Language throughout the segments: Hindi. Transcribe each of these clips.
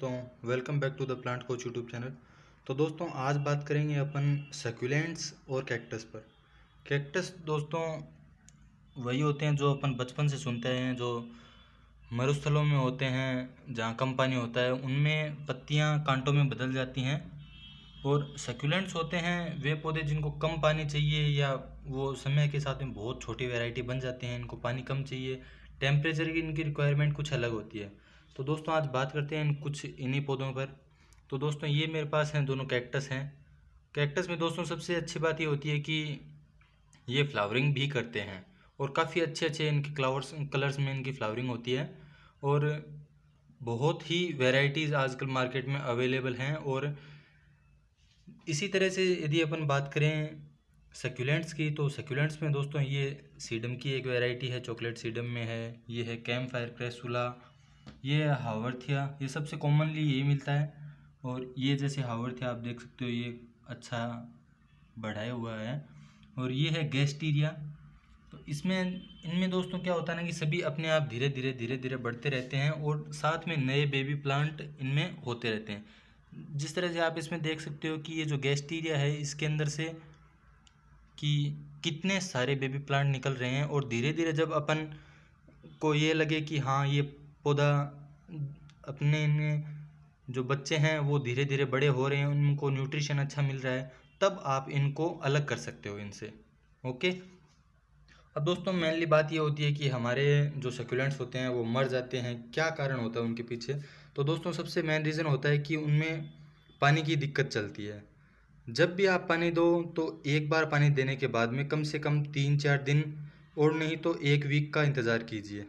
दोस्तों welcome back to the plant coach YouTube channel तो दोस्तों आज बात करेंगे अपन सेक्यूलेंट्स और कैक्टस पर कैक्टस दोस्तों वही होते हैं जो अपन बचपन से सुनते हैं जो मरुस्थलों में होते हैं जहाँ कम पानी होता है उनमें पत्तियाँ कांटों में बदल जाती हैं और सेक्यूलेंट्स होते हैं वे पौधे जिनको कम पानी चाहिए या वो समय के साथ में बहुत छोटी वेराइटी बन जाती हैं इनको पानी कम चाहिए टेम्परेचर की इनकी रिक्वायरमेंट कुछ अलग होती है तो दोस्तों आज बात करते हैं कुछ इन्हीं पौधों पर तो दोस्तों ये मेरे पास हैं दोनों कैक्टस हैं कैक्टस में दोस्तों सबसे अच्छी बात ये होती है कि ये फ्लावरिंग भी करते हैं और काफ़ी अच्छे अच्छे इनके फ्लावर्स कलर्स में इनकी फ्लावरिंग होती है और बहुत ही वेराइटीज़ आजकल मार्केट में अवेलेबल हैं और इसी तरह से यदि अपन बात करें सेक्यूलेंट्स की तो सेक्यूलेंट्स में दोस्तों ये सीडम की एक वैरायटी है चॉकलेट सीडम में है ये है कैम फायर क्रेसुला ये हावर्थिया ये सबसे कॉमनली यही मिलता है और ये जैसे हावर्थिया आप देख सकते हो ये अच्छा बढ़ाया हुआ है और ये है गैस्टीरिया तो इसमें इनमें दोस्तों क्या होता है ना कि सभी अपने आप धीरे धीरे धीरे धीरे बढ़ते रहते हैं और साथ में नए बेबी प्लांट इनमें होते रहते हैं जिस तरह से आप इसमें देख सकते हो कि ये जो गैस्टीरिया है इसके अंदर से कि कितने सारे बेबी प्लांट निकल रहे हैं और धीरे धीरे जब अपन को ये लगे कि हाँ ये पौधा अपने जो बच्चे हैं वो धीरे धीरे बड़े हो रहे हैं उनको न्यूट्रिशन अच्छा मिल रहा है तब आप इनको अलग कर सकते हो इनसे ओके अब दोस्तों मेनली बात ये होती है कि हमारे जो सक्यूलेंट्स होते हैं वो मर जाते हैं क्या कारण होता है उनके पीछे तो दोस्तों सबसे मेन रीज़न होता है कि उनमें पानी की दिक्कत चलती है जब भी आप पानी दो तो एक बार पानी देने के बाद में कम से कम तीन चार दिन और नहीं तो एक वीक का इंतज़ार कीजिए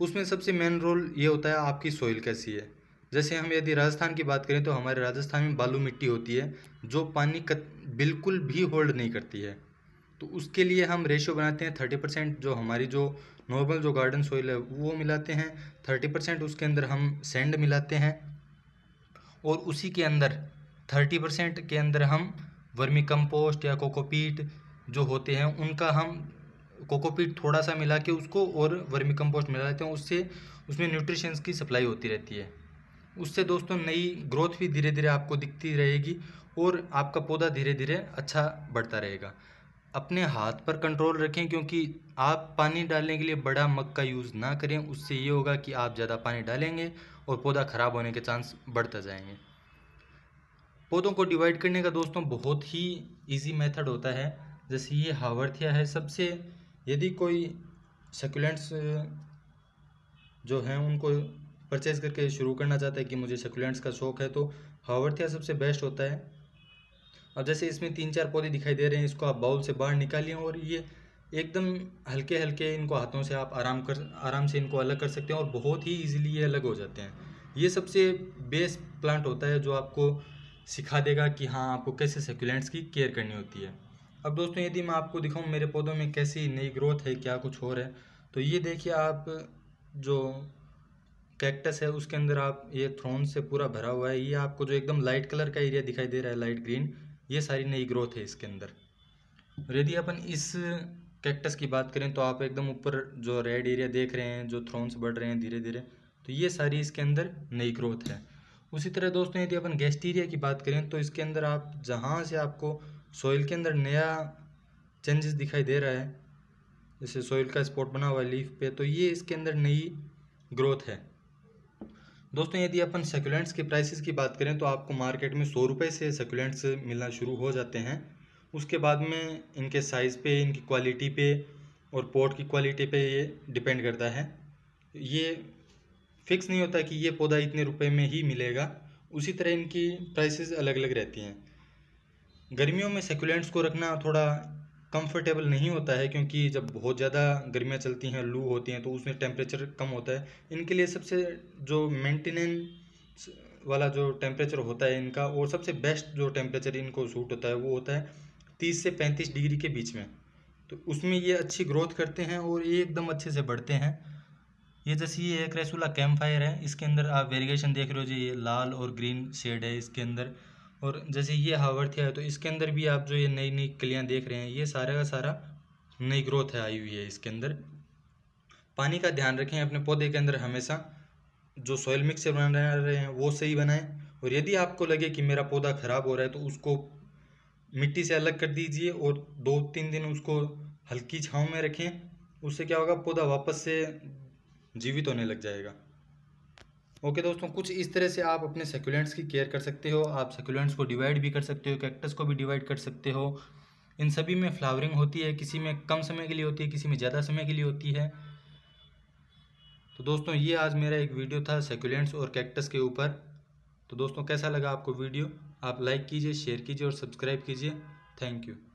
उसमें सबसे मेन रोल ये होता है आपकी सॉइल कैसी है जैसे हम यदि राजस्थान की बात करें तो हमारे राजस्थान में बालू मिट्टी होती है जो पानी कत, बिल्कुल भी होल्ड नहीं करती है तो उसके लिए हम रेशियो बनाते हैं थर्टी परसेंट जो हमारी जो नॉर्मल जो गार्डन सॉइल है वो मिलाते हैं थर्टी परसेंट उसके अंदर हम सेंड मिलाते हैं और उसी के अंदर थर्टी परसेंट के अंदर हम वर्मी कंपोस्ट या कोकोपीट जो होते हैं उनका हम कोकोपीट थोड़ा सा मिला के उसको और वर्मी कंपोस्ट मिला देते हैं उससे उसमें न्यूट्रिशंस की सप्लाई होती रहती है उससे दोस्तों नई ग्रोथ भी धीरे धीरे आपको दिखती रहेगी और आपका पौधा धीरे धीरे अच्छा बढ़ता रहेगा अपने हाथ पर कंट्रोल रखें क्योंकि आप पानी डालने के लिए बड़ा मग का यूज़ ना करें उससे ये होगा कि आप ज़्यादा पानी डालेंगे और पौधा ख़राब होने के चांस बढ़ता जाएंगे पौधों को डिवाइड करने का दोस्तों बहुत ही इजी मेथड होता है जैसे ये हावर्थिया है सबसे यदि कोई सकुलेंट्स जो हैं उनको परचेज़ करके शुरू करना चाहता है कि मुझे सकुलेंट्स का शौक़ है तो हावर्थिया सबसे बेस्ट होता है अब जैसे इसमें तीन चार पौधे दिखाई दे रहे हैं इसको आप बाउल से बाहर निकालिए और ये एकदम हल्के हल्के इनको हाथों से आप आराम कर आराम से इनको अलग कर सकते हैं और बहुत ही इजीली ये अलग हो जाते हैं ये सबसे बेस्ट प्लांट होता है जो आपको सिखा देगा कि हाँ आपको कैसे सेक्यूलेंट्स की केयर करनी होती है अब दोस्तों यदि मैं आपको दिखाऊं मेरे पौधों में कैसी नई ग्रोथ है क्या कुछ हो रहा है तो ये देखिए आप जो कैक्टस है उसके अंदर आप ये थ्रोन से पूरा भरा हुआ है ये आपको जो एकदम लाइट कलर का एरिया दिखाई दे रहा है लाइट ग्रीन ये सारी नई ग्रोथ है इसके अंदर और यदि अपन इस कैक्टस की बात करें तो आप एकदम ऊपर जो रेड एरिया देख रहे हैं जो थ्रोन्स बढ़ रहे हैं धीरे धीरे तो ये सारी इसके अंदर नई ग्रोथ है उसी तरह दोस्तों यदि अपन गेस्टीरिया की बात करें तो इसके अंदर आप जहाँ से आपको सॉइल के अंदर नया चेंजेस दिखाई दे रहा है जैसे सॉइल का स्पॉट बना हुआ है लीफ पे तो ये इसके अंदर नई ग्रोथ है दोस्तों यदि अपन सेकुलेंट्स के प्राइसेस की बात करें तो आपको मार्केट में सौ रुपये से सेकुलेंट्स मिलना शुरू हो जाते हैं उसके बाद में इनके साइज़ पे इनकी क्वालिटी पे और पोर्ट की क्वालिटी पे ये डिपेंड करता है ये फिक्स नहीं होता कि ये पौधा इतने रुपए में ही मिलेगा उसी तरह इनकी प्राइसेस अलग अलग रहती हैं गर्मियों में सेकुलेंट्स को रखना थोड़ा कंफर्टेबल नहीं होता है क्योंकि जब बहुत ज़्यादा गर्मियाँ चलती हैं लू होती हैं तो उसमें टेम्परेचर कम होता है इनके लिए सबसे जो मेंटेनेंस वाला जो टेम्परेचर होता है इनका और सबसे बेस्ट जो टेम्परेचर इनको सूट होता है वो होता है तीस से पैंतीस डिग्री के बीच में तो उसमें ये अच्छी ग्रोथ करते हैं और ये एकदम अच्छे से बढ़ते हैं ये जैसे ये एक रेसूला कैम्प फायर है इसके अंदर आप वेरिएशन देख रहे हो जी ये लाल और ग्रीन शेड है इसके अंदर और जैसे ये हावर्थ है तो इसके अंदर भी आप जो ये नई नई कलियाँ देख रहे हैं ये सारे का सारा नई ग्रोथ है आई हुई है इसके अंदर पानी का ध्यान रखें अपने पौधे के अंदर हमेशा जो सॉयल मिक्सर बना रहे हैं वो सही बनाएं और यदि आपको लगे कि मेरा पौधा ख़राब हो रहा है तो उसको मिट्टी से अलग कर दीजिए और दो तीन दिन उसको हल्की छाँव में रखें उससे क्या होगा पौधा वापस से जीवित होने लग जाएगा ओके दोस्तों कुछ इस तरह से आप अपने सेक्यूलेंट्स की केयर कर सकते हो आप सेक्यूलेंट्स को डिवाइड भी कर सकते हो कैक्टस को भी डिवाइड कर सकते हो इन सभी में फ्लावरिंग होती है किसी में कम समय के लिए होती है किसी में ज़्यादा समय के लिए होती है तो दोस्तों ये आज मेरा एक वीडियो था सेक्यूलेंट्स और कैक्टस के ऊपर तो दोस्तों कैसा लगा आपको वीडियो आप लाइक कीजिए शेयर कीजिए और सब्सक्राइब कीजिए थैंक यू